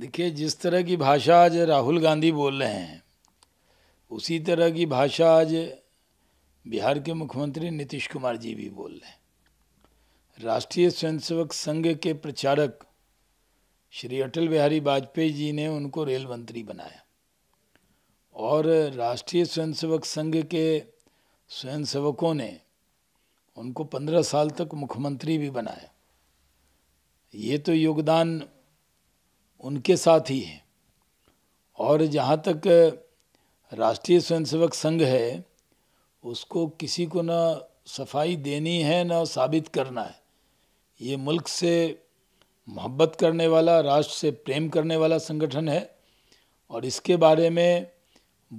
देखिए जिस तरह की भाषा आज राहुल गांधी बोल रहे हैं उसी तरह की भाषा आज बिहार के मुख्यमंत्री नीतीश कुमार जी भी बोल रहे हैं राष्ट्रीय स्वयंसेवक संघ के प्रचारक श्री अटल बिहारी वाजपेयी जी ने उनको रेल मंत्री बनाया और राष्ट्रीय स्वयंसेवक संघ के स्वयंसेवकों ने उनको पंद्रह साल तक मुख्यमंत्री भी बनाया ये तो योगदान उनके साथ ही है और जहाँ तक राष्ट्रीय स्वयंसेवक संघ है उसको किसी को ना सफाई देनी है ना साबित करना है ये मुल्क से मोहब्बत करने वाला राष्ट्र से प्रेम करने वाला संगठन है और इसके बारे में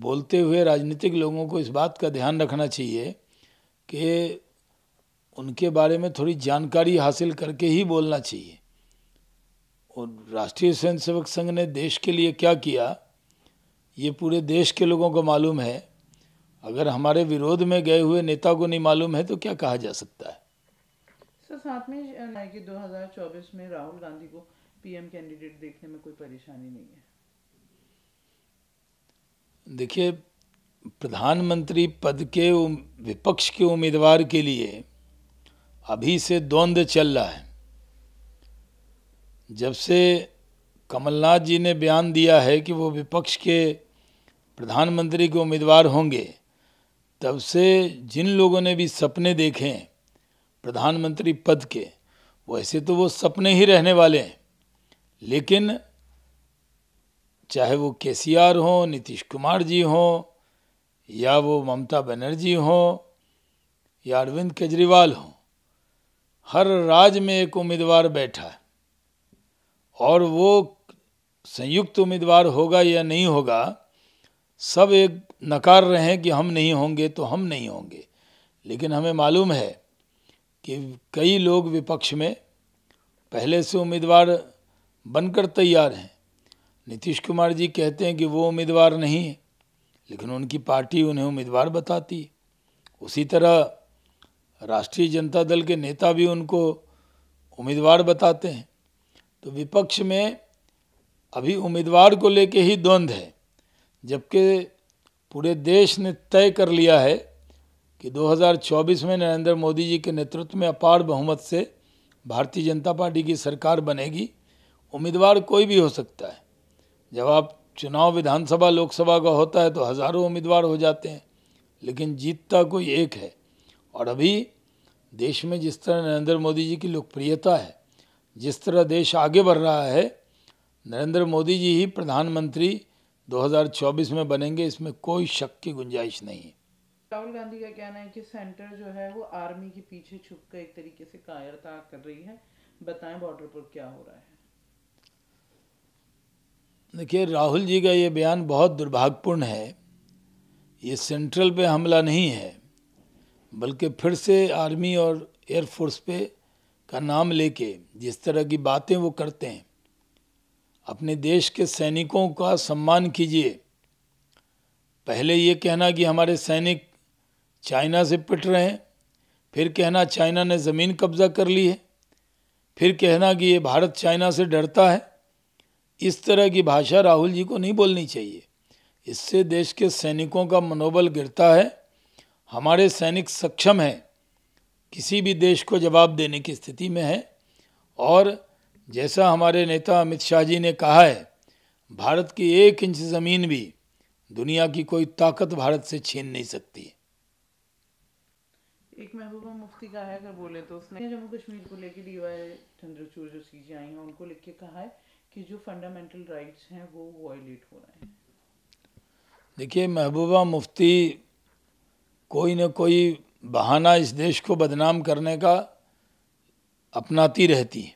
बोलते हुए राजनीतिक लोगों को इस बात का ध्यान रखना चाहिए कि उनके बारे में थोड़ी जानकारी हासिल करके ही बोलना चाहिए और राष्ट्रीय स्वयंसेवक संघ ने देश के लिए क्या किया ये पूरे देश के लोगों को मालूम है अगर हमारे विरोध में गए हुए नेता को नहीं मालूम है तो क्या कहा जा सकता है सर साथ में कि 2024 में राहुल गांधी को पीएम कैंडिडेट देखने में कोई परेशानी नहीं है देखिए प्रधानमंत्री पद के विपक्ष के उम्मीदवार के लिए अभी से द्वंद्व चल रहा है जब से कमलनाथ जी ने बयान दिया है कि वो विपक्ष के प्रधानमंत्री के उम्मीदवार होंगे तब से जिन लोगों ने भी सपने देखे हैं प्रधानमंत्री पद के वैसे तो वो सपने ही रहने वाले हैं लेकिन चाहे वो के सी आर हों नीतीश कुमार जी हों या वो ममता बनर्जी हों या अरविंद केजरीवाल हों हर राज्य में एक उम्मीदवार बैठा है और वो संयुक्त उम्मीदवार होगा या नहीं होगा सब एक नकार रहे हैं कि हम नहीं होंगे तो हम नहीं होंगे लेकिन हमें मालूम है कि कई लोग विपक्ष में पहले से उम्मीदवार बनकर तैयार हैं नीतीश कुमार जी कहते हैं कि वो उम्मीदवार नहीं है लेकिन उनकी पार्टी उन्हें उम्मीदवार बताती है उसी तरह राष्ट्रीय जनता दल के नेता भी उनको उम्मीदवार बताते हैं तो विपक्ष में अभी उम्मीदवार को लेके ही द्वंद्व है जबकि पूरे देश ने तय कर लिया है कि 2024 में नरेंद्र मोदी जी के नेतृत्व में अपार बहुमत से भारतीय जनता पार्टी की सरकार बनेगी उम्मीदवार कोई भी हो सकता है जब आप चुनाव विधानसभा लोकसभा का होता है तो हज़ारों उम्मीदवार हो जाते हैं लेकिन जीतता कोई एक है और अभी देश में जिस तरह नरेंद्र मोदी जी की लोकप्रियता है जिस तरह देश आगे बढ़ रहा है नरेंद्र मोदी जी ही प्रधानमंत्री 2024 में बनेंगे इसमें कोई शक की गुंजाइश नहीं है राहुल गांधी का कहना है कि सेंटर जो है वो आर्मी के पीछे छुप कर एक तरीके से कायरता कर रही है बताएं बॉर्डर पर क्या हो रहा है देखिए राहुल जी का ये बयान बहुत दुर्भाग्यपूर्ण है ये सेंट्रल पे हमला नहीं है बल्कि फिर से आर्मी और एयरफोर्स पे का नाम लेके जिस तरह की बातें वो करते हैं अपने देश के सैनिकों का सम्मान कीजिए पहले ये कहना कि हमारे सैनिक चाइना से पिट रहे हैं फिर कहना चाइना ने ज़मीन कब्ज़ा कर ली है फिर कहना कि ये भारत चाइना से डरता है इस तरह की भाषा राहुल जी को नहीं बोलनी चाहिए इससे देश के सैनिकों का मनोबल गिरता है हमारे सैनिक सक्षम हैं किसी भी देश को जवाब देने की स्थिति में है और जैसा हमारे नेता अमित शाह जी ने कहा है भारत की एक इंच ज़मीन भी दुनिया की कोई ताकत भारत से छीन नहीं सकती है एक महबूबा मुफ्ती का है अगर बोले तो उसने जम्मू कश्मीर को लेकर डी वाई चंद्रचूड़ जो चीज़ें आई हैं उनको लिख के कहा है कि जो फंडामेंटल राइट्स हैं वो वायलेट हो रहे हैं देखिए महबूबा मुफ्ती कोई ना कोई बहाना इस देश को बदनाम करने का अपनाती रहती है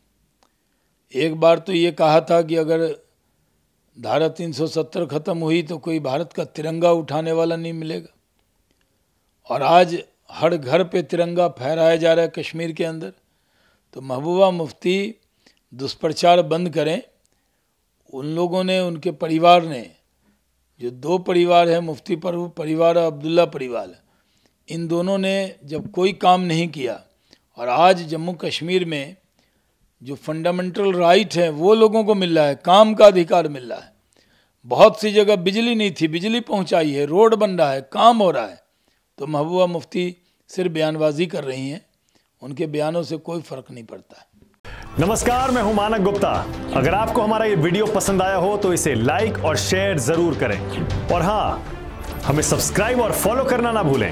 एक बार तो ये कहा था कि अगर धारा 370 ख़त्म हुई तो कोई भारत का तिरंगा उठाने वाला नहीं मिलेगा और आज हर घर पे तिरंगा फहराया जा रहा है कश्मीर के अंदर तो महबूबा मुफ्ती दुष्प्रचार बंद करें उन लोगों ने उनके परिवार ने जो दो परिवार हैं मुफ्ती पर परिवार और अब्दुल्ला परिवार है इन दोनों ने जब कोई काम नहीं किया और आज जम्मू कश्मीर में जो फंडामेंटल राइट है वो लोगों को मिल रहा है काम का अधिकार मिल रहा है बहुत सी जगह बिजली नहीं थी बिजली पहुंचाई है रोड बन रहा है काम हो रहा है तो महबूबा मुफ्ती सिर्फ बयानबाजी कर रही हैं उनके बयानों से कोई फर्क नहीं पड़ता है नमस्कार मैं हूं मानक गुप्ता अगर आपको हमारा ये वीडियो पसंद आया हो तो इसे लाइक और शेयर जरूर करें और हाँ हमें सब्सक्राइब और फॉलो करना ना भूलें